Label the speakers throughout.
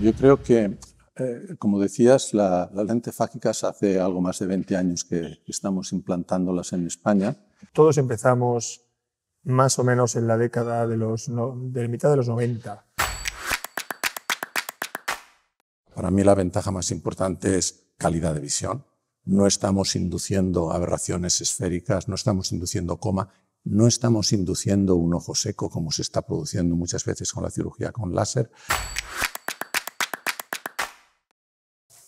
Speaker 1: Yo creo que, eh, como decías, la, lentes lente hace algo más de 20 años que estamos implantándolas en España.
Speaker 2: Todos empezamos más o menos en la década de los de la mitad de los 90.
Speaker 1: Para mí la ventaja más importante es calidad de visión. No estamos induciendo aberraciones esféricas, no estamos induciendo coma, no estamos induciendo un ojo seco como se está produciendo muchas veces con la cirugía con láser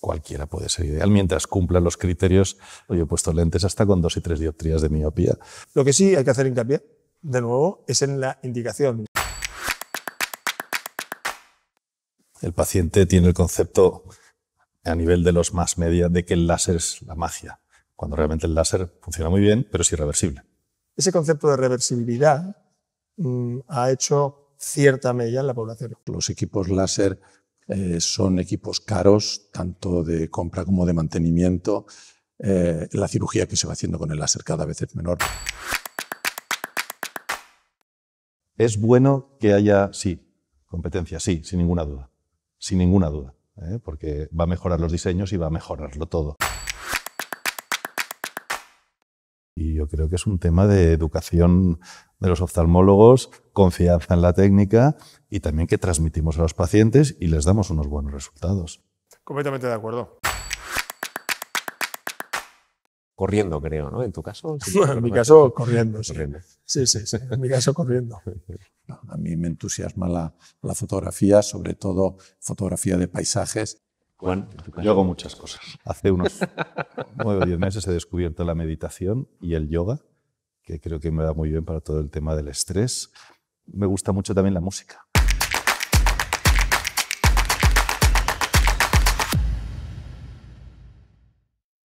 Speaker 3: cualquiera puede ser ideal mientras cumplan los criterios. Yo he puesto lentes hasta con dos y tres dioptrías de miopía.
Speaker 2: Lo que sí hay que hacer hincapié, de nuevo, es en la indicación.
Speaker 3: El paciente tiene el concepto a nivel de los más media de que el láser es la magia, cuando realmente el láser funciona muy bien, pero es irreversible.
Speaker 2: Ese concepto de reversibilidad mm, ha hecho cierta media en la población.
Speaker 1: Los equipos láser eh, son equipos caros, tanto de compra como de mantenimiento. Eh, la cirugía que se va haciendo con el láser cada vez es menor.
Speaker 3: Es bueno que haya, sí, competencia, sí, sin ninguna duda. Sin ninguna duda, ¿eh? porque va a mejorar los diseños y va a mejorarlo todo. Y yo creo que es un tema de educación de los oftalmólogos, confianza en la técnica y también que transmitimos a los pacientes y les damos unos buenos resultados.
Speaker 2: Completamente de acuerdo.
Speaker 3: Corriendo, creo,
Speaker 2: ¿no? En tu caso. en mi caso, corriendo. Sí. Sí, sí, En mi caso, corriendo.
Speaker 1: A mí me entusiasma la,
Speaker 3: fotografía, sobre todo fotografía de paisajes. yo hago muchas cosas. Hace unos nueve o diez meses he descubierto la meditación y el yoga que creo que me da muy bien para todo el tema del estrés. Me gusta mucho también la música.